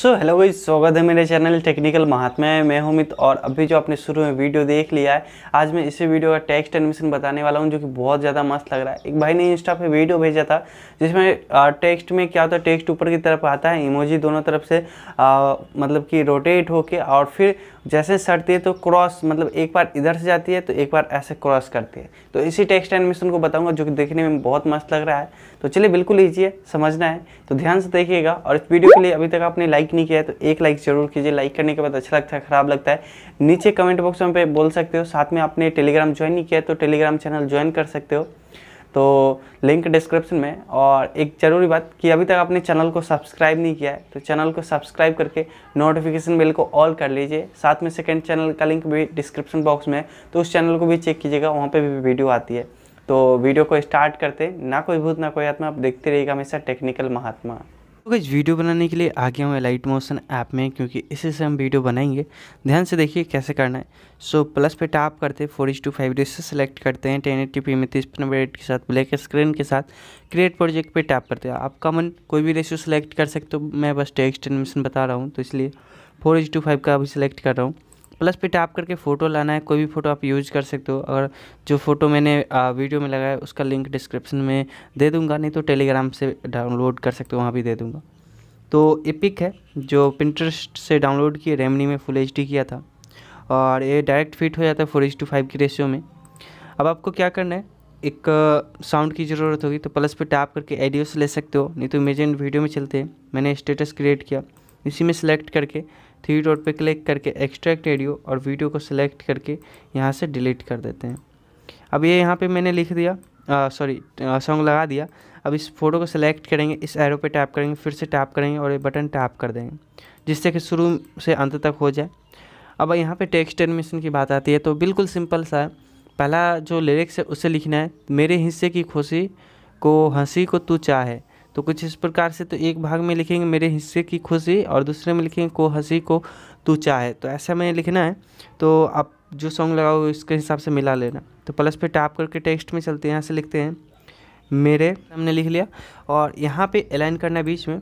so hello भाई स्वागत है मेरे चैनल टेक्निकल महात्मा है मैं हूमित और अभी जो आपने शुरू में वीडियो देख लिया है आज मैं इसी वीडियो का टेक्स्ट एनिमेशन बताने वाला हूँ जो कि बहुत ज़्यादा मस्त लग रहा है एक भाई ने इंस्टा पे वीडियो भेजा था जिसमें टेक्स्ट में क्या होता है टेक्स्ट ऊपर की तरफ आता है इमोजी दोनों तरफ से आ, मतलब कि रोटेट होके और फिर जैसे सड़ती है तो क्रॉस मतलब एक बार इधर से जाती है तो एक बार ऐसे क्रॉस करती है तो इसी टेक्स्ट एनिमेशन को बताऊंगा जो कि देखने में बहुत मस्त लग रहा है तो चलिए बिल्कुल ईजी है समझना है तो ध्यान से देखिएगा और इस वीडियो के लिए अभी तक आपने लाइक नहीं किया है तो एक लाइक जरूर कीजिए लाइक करने के बाद अच्छा लगता है खराब लगता है नीचे कमेंट बॉक्स में पे बोल सकते हो साथ में आपने टेलीग्राम ज्वाइन नहीं किया है तो टेलीग्राम चैनल ज्वाइन कर सकते हो तो लिंक डिस्क्रिप्शन में और एक ज़रूरी बात कि अभी तक आपने चैनल को सब्सक्राइब नहीं किया है तो चैनल को सब्सक्राइब करके नोटिफिकेशन बेल को ऑल कर लीजिए साथ में सेकेंड चैनल का लिंक भी डिस्क्रिप्शन बॉक्स में है तो उस चैनल को भी चेक कीजिएगा वहाँ पर भी वीडियो आती है तो वीडियो को स्टार्ट करते ना कोई भूत ना कोई आत्मा आप देखते रहिएगा हमेशा टेक्निकल महात्मा इस वीडियो बनाने के लिए आ गया हूँ लाइट मोशन ऐप में क्योंकि इसी से हम वीडियो बनाएंगे ध्यान से देखिए कैसे करना है सो so, प्लस पे टैप करते हैं फोर टू फाइव से सेलेक्ट करते हैं टेन एट में तिरपन रेट के साथ ब्लैक स्क्रीन के साथ क्रिएट प्रोजेक्ट पे टैप करते हैं आपका मन कोई भी रेशियो सेलेक्ट कर सकते हो मैं बस टेक्स्ट एनिमेशन बता रहा हूँ तो इसलिए फोर टू फाइव का अभी सेलेक्ट कर रहा हूँ प्लस पे टैप करके फ़ोटो लाना है कोई भी फ़ोटो आप यूज कर सकते हो और जो फ़ोटो मैंने वीडियो में लगाया उसका लिंक डिस्क्रिप्शन में दे दूंगा नहीं तो टेलीग्राम से डाउनलोड कर सकते हो वहाँ भी दे दूंगा तो एपिक है जो प्रिंटरेस्ट से डाउनलोड किए रेमनी में फुल एच किया था और ये डायरेक्ट फिट हो जाता है फोर टू फाइव की रेशियो में अब आपको क्या करना है एक साउंड की ज़रूरत होगी तो प्लस पे टैप करके एडियोस ले सकते हो नहीं तो इमेजिन वीडियो में चलते हैं मैंने स्टेटस क्रिएट किया इसी में सेलेक्ट करके थ्री डॉट पे क्लिक करके एक्सट्रैक्ट रेडियो और वीडियो को सिलेक्ट करके यहाँ से डिलीट कर देते हैं अब ये यहाँ पे मैंने लिख दिया सॉरी सॉन्ग लगा दिया अब इस फोटो को सिलेक्ट करेंगे इस एरो पे टैप करेंगे फिर से टैप करेंगे और ये बटन टैप कर देंगे जिससे कि शुरू से अंत तक हो जाए अब यहाँ पे टेक्स्ट एडमिशन की बात आती है तो बिल्कुल सिंपल सा है पहला जो लिरिक्स है उसे लिखना है मेरे हिस्से की खुशी को हंसी को तू चाहे तो कुछ इस प्रकार से तो एक भाग में लिखेंगे मेरे हिस्से की खुशी और दूसरे में लिखेंगे को हंसी को तू चाहे तो ऐसा में लिखना है तो आप जो सॉन्ग लगाओगे उसके हिसाब से मिला लेना तो प्लस पे टाप करके टेक्स्ट में चलते हैं यहाँ से लिखते हैं मेरे हमने लिख लिया और यहाँ पे अलाइन करना है बीच में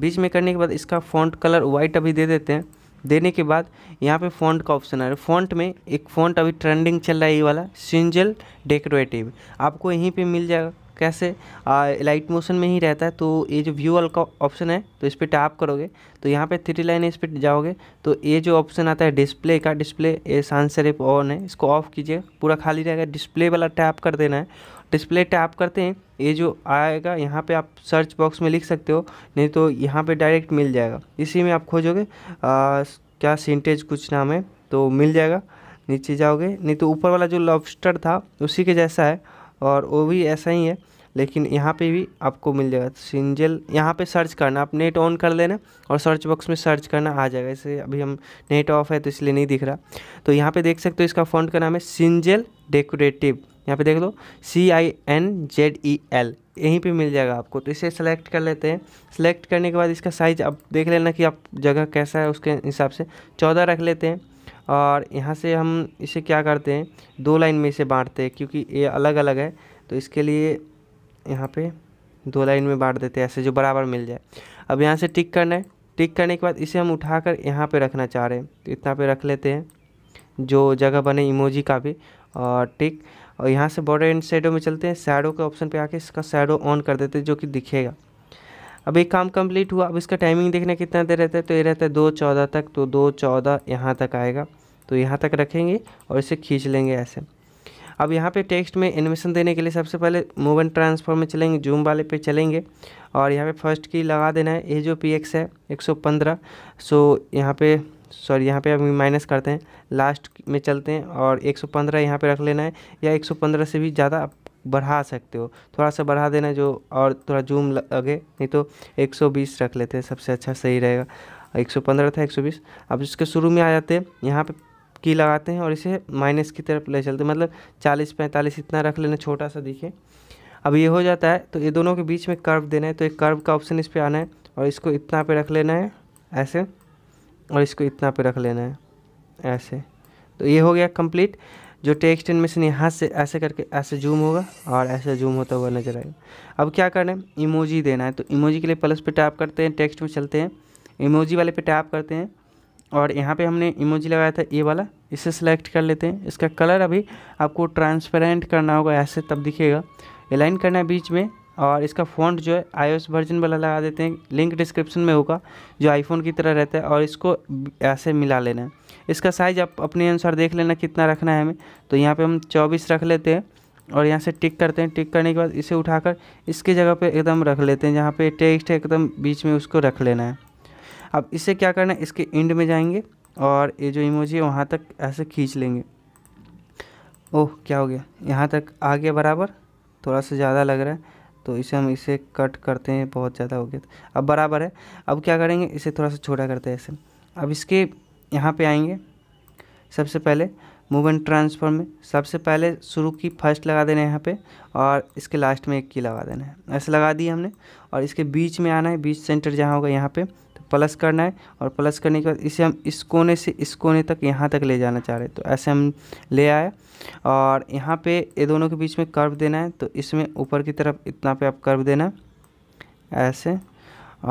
बीच में करने के बाद इसका फ़ॉन्ट कलर वाइट अभी दे देते हैं देने के बाद यहाँ पे फ़ॉन्ट का ऑप्शन आ रहा है फ़ॉन्ट में एक फ़ॉन्ट अभी ट्रेंडिंग चल रहा है ये वाला सिंजल डेकोरेटिव आपको यहीं पे मिल जाएगा कैसे लाइट मोशन में ही रहता है तो ये जो व्यू वाल का ऑप्शन है तो इस पर टैप करोगे तो यहाँ पे थ्री लाइन इस पर जाओगे तो ये जो ऑप्शन आता है डिस्प्ले का डिस्प्ले ये सांस रेप ऑन है इसको ऑफ कीजिए पूरा खाली रहेगा डिस्प्ले वाला टैप कर देना है डिस्प्ले टैप करते हैं ये जो आएगा यहाँ पे आप सर्च बॉक्स में लिख सकते हो नहीं तो यहाँ पे डायरेक्ट मिल जाएगा इसी में आप खोजोगे क्या सिंटेज कुछ नाम है तो मिल जाएगा नीचे जाओगे नहीं तो ऊपर वाला जो लॉबस्टर था उसी के जैसा है और वो भी ऐसा ही है लेकिन यहाँ पे भी आपको मिल जाएगा सिंजल यहाँ पे सर्च करना आप नेट ऑन कर लेना और सर्च बॉक्स में सर्च करना आ जाएगा इसे अभी हम नेट ऑफ है तो इसलिए नहीं दिख रहा तो यहाँ पे देख सकते हो इसका फॉन्ट का नाम है सिंजल डेकोरेटिव यहाँ पे देख लो C I N Z E L यहीं पे मिल जाएगा आपको तो इसे सेलेक्ट कर लेते हैं सेलेक्ट करने के बाद इसका साइज़ आप देख लेना कि आप जगह कैसा है उसके हिसाब से चौदह रख लेते हैं और यहाँ से हम इसे क्या करते हैं दो लाइन में इसे बांटते हैं क्योंकि ये अलग अलग है तो इसके लिए यहाँ पे दो लाइन में बांट देते हैं ऐसे जो बराबर मिल जाए अब यहाँ से टिक करना है टिक करने के बाद इसे हम उठाकर यहाँ पर रखना चाह रहे हैं तो इतना पे रख लेते हैं जो जगह बने इमोजी का भी और टिक और यहाँ से बॉर्डर एंड शेडो में चलते हैं शेडो के ऑप्शन पे आके इसका शेडो ऑन कर देते हैं जो कि दिखेगा अब एक काम कंप्लीट हुआ अब इसका टाइमिंग देखना कितना देर रहता है तो ये रहता है दो चौदह तक तो दो चौदह यहाँ तक आएगा तो यहाँ तक रखेंगे और इसे खींच लेंगे ऐसे अब यहाँ पे टेक्स्ट में एनिमेशन देने के लिए सबसे पहले मूव एंड ट्रांसफॉर्म में चलेंगे जूम वाले पे चलेंगे और यहाँ पे फर्स्ट की लगा देना है ये जो पी एक्स है एक सौ पंद्रह सो यहाँ पे सॉरी यहाँ पे अभी माइनस करते हैं लास्ट में चलते हैं और एक सौ पंद्रह यहाँ पर रख लेना है या एक सौ पंद्रह से भी ज़्यादा बढ़ा सकते हो थोड़ा सा बढ़ा देना जो और थोड़ा जूम लगे नहीं तो 120 रख लेते हैं सबसे अच्छा सही रहेगा 115 था 120 अब इसके शुरू में आ जाते हैं यहाँ पे की लगाते हैं और इसे माइनस की तरफ ले चलते मतलब 40 45 इतना रख लेना छोटा सा दिखे अब ये हो जाता है तो ये दोनों के बीच में कर्व देना है तो एक कर्व का ऑप्शन इस पर आना है और इसको इतना पे रख लेना है ऐसे और इसको इतना पे रख लेना है ऐसे तो ये हो गया कंप्लीट जो टेक्स्ट इनमें से यहाँ से ऐसे करके ऐसे जूम होगा और ऐसे जूम होता हुआ नजर आएगा अब क्या करना है इमोजी देना है तो इमोजी के लिए प्लस पे टैप करते हैं टेक्स्ट में चलते हैं इमोजी वाले पे टैप करते हैं और यहाँ पे हमने इमोजी लगाया था ये वाला इसे सेलेक्ट कर लेते हैं इसका कलर अभी आपको ट्रांसपेरेंट करना होगा ऐसे तब दिखेगा एलाइन करना है बीच में और इसका फ़ॉन्ट जो है आईओएस वर्जन वाला लगा देते हैं लिंक डिस्क्रिप्शन में होगा जो आईफोन की तरह रहता है और इसको ऐसे मिला लेना है इसका साइज़ आप अपने अनुसार देख लेना कितना रखना है हमें तो यहाँ पे हम 24 रख लेते हैं और यहाँ से टिक करते हैं टिक करने के बाद इसे उठाकर इसके जगह पर एकदम रख लेते हैं जहाँ पर टेक्स्ट है एकदम बीच में उसको रख लेना है अब इसे क्या करना है इसके इंड में जाएंगे और ये जो इमोजी है वहाँ तक ऐसे खींच लेंगे ओह क्या हो गया यहाँ तक आ गया बराबर थोड़ा सा ज़्यादा लग रहा है तो इसे हम इसे कट करते हैं बहुत ज़्यादा हो गया अब बराबर है अब क्या करेंगे इसे थोड़ा सा छोटा करते हैं ऐसे अब इसके यहाँ पे आएंगे सबसे पहले मूव एंड ट्रांसफर में सबसे पहले शुरू की फर्स्ट लगा देना है यहाँ पे और इसके लास्ट में एक की लगा देना है ऐसे लगा दिए हमने और इसके बीच में आना है बीच सेंटर जहाँ होगा यहाँ पर प्लस करना है और प्लस करने के बाद इसे हम इस कोने से इस कोने तक यहाँ तक ले जाना चाह रहे हैं तो ऐसे हम ले आए और यहाँ पे ये दोनों के बीच में कर्व देना है तो इसमें ऊपर की तरफ इतना पे आप कर्व देना ऐसे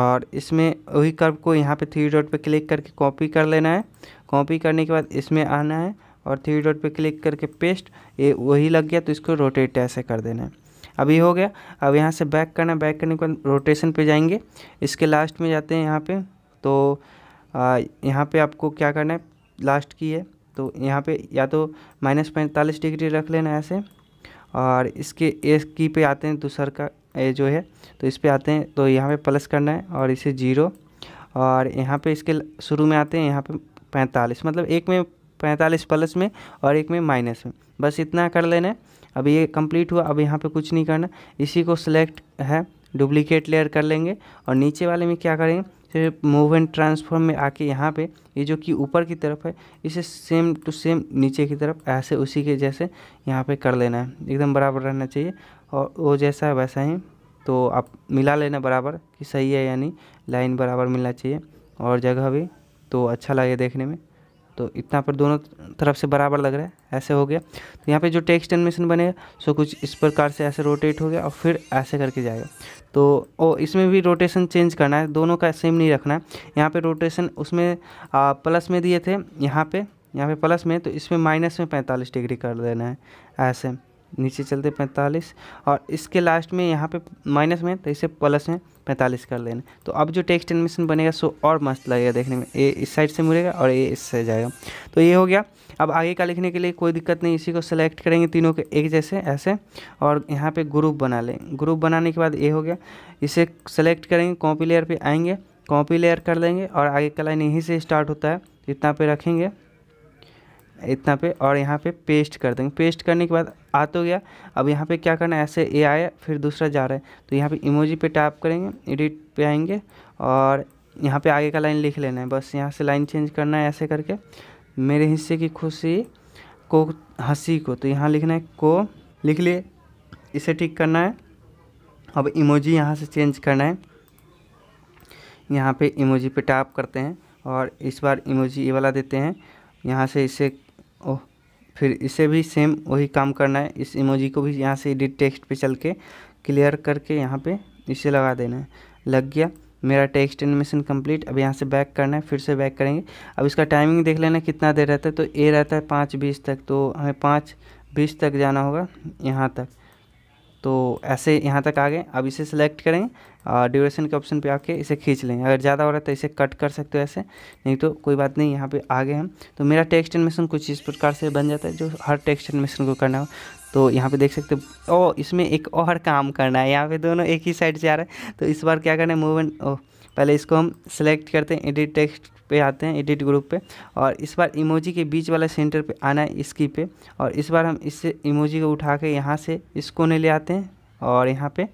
और इसमें वही कर्व को यहाँ पे थ्री डॉट पे क्लिक करके कॉपी कर लेना है कॉपी करने के बाद इसमें आना है और थ्री डॉट पे क्लिक करके पेस्ट ये वही लग गया तो इसको रोटेट ऐसे कर देना है अभी हो गया अब यहाँ से बैक करना बैक करने के बाद रोटेशन पे जाएंगे इसके लास्ट में जाते हैं यहाँ पे तो यहाँ पे आपको क्या करना है लास्ट की है तो यहाँ पे या तो माइनस पैंतालीस डिग्री रख लेना ऐसे और इसके एस की पे आते हैं दूसर का ए जो है तो इस पर आते हैं तो यहाँ पर प्लस करना है और इसे जीरो और यहाँ पर इसके शुरू में आते हैं यहाँ पर पैंतालीस मतलब एक में पैंतालीस प्लस में और एक में माइनस में बस इतना कर लेना अब ये कंप्लीट हुआ अब यहाँ पे कुछ नहीं करना इसी को सिलेक्ट है डुप्लीकेट लेयर कर लेंगे और नीचे वाले में क्या करेंगे फिर मूव एंड ट्रांसफॉर्म में आके यहाँ पे ये जो कि ऊपर की तरफ है इसे सेम टू सेम नीचे की तरफ ऐसे उसी के जैसे यहाँ पे कर लेना है एकदम बराबर रहना चाहिए और वो जैसा है वैसा ही तो आप मिला लेना बराबर कि सही है यानी लाइन बराबर मिलना चाहिए और जगह भी तो अच्छा लगे देखने में तो इतना पर दोनों तरफ से बराबर लग रहा है ऐसे हो गया तो यहाँ पे जो टेक्स्ट एनिमेशन बनेगा सो कुछ इस प्रकार से ऐसे रोटेट हो गया और फिर ऐसे करके जाएगा तो ओ इसमें भी रोटेशन चेंज करना है दोनों का सेम नहीं रखना है यहाँ पर रोटेशन उसमें आ, प्लस में दिए थे यहाँ पर यहाँ पर प्लस में तो इसमें माइनस में पैंतालीस डिग्री कर देना है ऐसे नीचे चलते पैंतालीस और इसके लास्ट में यहाँ पे माइनस में तो इसे प्लस में पैंतालीस कर लेना तो अब जो टेक्स्ट एनिमेशन बनेगा सो और मस्त लगेगा देखने में ये इस साइड से मुड़ेगा और ए इस साइड जाएगा तो ये हो गया अब आगे का लिखने के लिए कोई दिक्कत नहीं इसी को सेलेक्ट करेंगे तीनों के एक जैसे ऐसे और यहाँ पर ग्रुप बना लें ग्रुप बनाने के बाद ये हो गया इसे सेलेक्ट करेंगे कॉपी लेयर पर आएंगे कॉपी लेयर कर लेंगे और आगे का लाइन यहीं से स्टार्ट होता है इतना पे रखेंगे इतना पे और यहाँ पे पेस्ट कर देंगे पेस्ट करने के बाद आ तो गया अब यहाँ पे क्या करना है ऐसे ए आया फिर दूसरा जा रहा है तो यहाँ पे इमोजी पे टैप करेंगे एडिट पे आएंगे और यहाँ पे आगे का लाइन लिख लेना है बस यहाँ से लाइन चेंज करना है ऐसे करके मेरे हिस्से की खुशी को हंसी को तो यहाँ लिखना है को लिख लिए इसे ठीक करना है अब इमोजी यहाँ से चेंज करना है यहाँ पर इमोजी पे टैप करते हैं और इस बार इमोजी ये वाला देते हैं यहाँ से इसे ओह फिर इसे भी सेम वही काम करना है इस इमोजी को भी यहाँ से एडिट टेक्स्ट पे चल के क्लियर करके यहाँ पे इसे लगा देना है लग गया मेरा टेक्स्ट एनिमेशन कंप्लीट अब यहाँ से बैक करना है फिर से बैक करेंगे अब इसका टाइमिंग देख लेना कितना देर रहता है तो ए रहता है पाँच बीस तक तो हमें पाँच बीस तक जाना होगा यहाँ तक तो ऐसे यहाँ तक आ गए अब इसे सिलेक्ट करें ड्यूरेशन के ऑप्शन पे आके इसे खींच लें अगर ज़्यादा हो रहा है तो इसे कट कर सकते हो ऐसे नहीं तो कोई बात नहीं यहाँ पे आ गए हम तो मेरा टेक्स्ट एनिमेशन कुछ इस प्रकार से बन जाता है जो हर टेक्स्ट एनिमेशन को करना हो तो यहाँ पे देख सकते हो ओ इसमें एक और काम करना है यहाँ पे दोनों एक ही साइड से आ रहा है तो इस बार क्या करना है मूवमेंट ओ पहले इसको हम सिलेक्ट करते हैं एडिट टेक्स्ट पे आते हैं एडिट ग्रुप पे और इस बार इमोजी के बीच वाला सेंटर पे आना है इसकी पे और इस बार हम इससे इमोजी को उठा के यहाँ से इसको ले आते हैं और यहाँ पे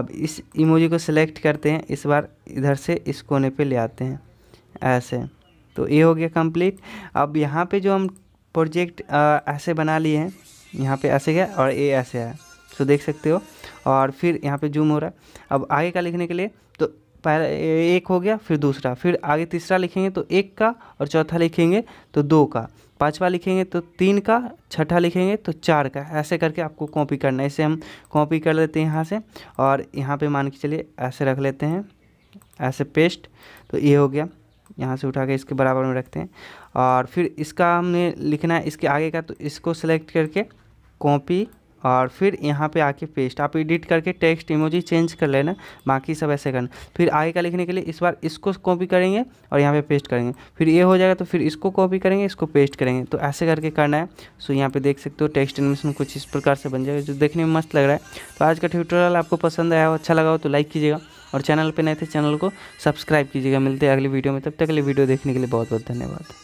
अब इस इमोजी को सिलेक्ट करते हैं इस बार इधर से इस कोने पे ले आते हैं ऐसे तो ये हो गया कंप्लीट अब यहाँ पे जो हम प्रोजेक्ट ऐसे बना लिए हैं यहाँ पे ऐसे गया और ये ऐसे आया तो देख सकते हो और फिर यहाँ पे जूम हो रहा है अब आगे का लिखने के लिए पहला एक हो गया फिर दूसरा फिर आगे तीसरा लिखेंगे तो एक का और चौथा लिखेंगे तो दो का पांचवा लिखेंगे तो तीन का छठा लिखेंगे तो चार का ऐसे करके आपको कॉपी करना है इसे हम कॉपी कर लेते हैं यहाँ से और यहाँ पे मान के चलिए ऐसे रख लेते हैं ऐसे पेस्ट तो ये हो गया यहाँ से उठा के इसके बराबर में रखते हैं और फिर इसका हमने लिखना है इसके आगे का तो इसको सेलेक्ट करके कॉपी और फिर यहाँ पे आके पेस्ट आप एडिट करके टेक्स्ट इमोजी चेंज कर लेना बाकी सब ऐसे करना फिर आगे का लिखने के लिए इस बार इसको कॉपी करेंगे और यहाँ पे पेस्ट करेंगे फिर ये हो जाएगा तो फिर इसको कॉपी करेंगे इसको पेस्ट करेंगे तो ऐसे करके करना है सो यहाँ पे देख सकते हो टेक्स्ट एनिमेशन कुछ इस प्रकार से बन जाएगा जो देखने में मस्त लग रहा है तो आज का ट्यूटोरियल आपको पसंद आया हो अच्छा लगा हो तो लाइक कीजिएगा और चैनल पर नए थे चैनल को सब्सक्राइब कीजिएगा मिलते हैं अगली वीडियो में तब तक अगली वीडियो देखने के लिए बहुत बहुत धन्यवाद